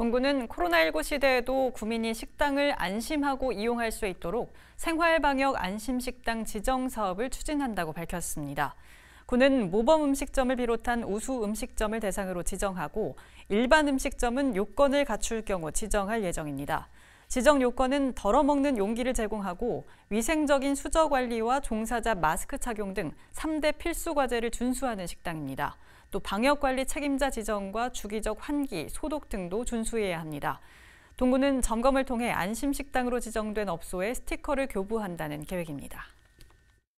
정부는 코로나19 시대에도 구민이 식당을 안심하고 이용할 수 있도록 생활방역 안심식당 지정 사업을 추진한다고 밝혔습니다. 군은 모범 음식점을 비롯한 우수 음식점을 대상으로 지정하고 일반 음식점은 요건을 갖출 경우 지정할 예정입니다. 지정 요건은 덜어먹는 용기를 제공하고 위생적인 수저 관리와 종사자 마스크 착용 등 3대 필수 과제를 준수하는 식당입니다. 또 방역관리 책임자 지정과 주기적 환기, 소독 등도 준수해야 합니다. 동구는 점검을 통해 안심식당으로 지정된 업소에 스티커를 교부한다는 계획입니다.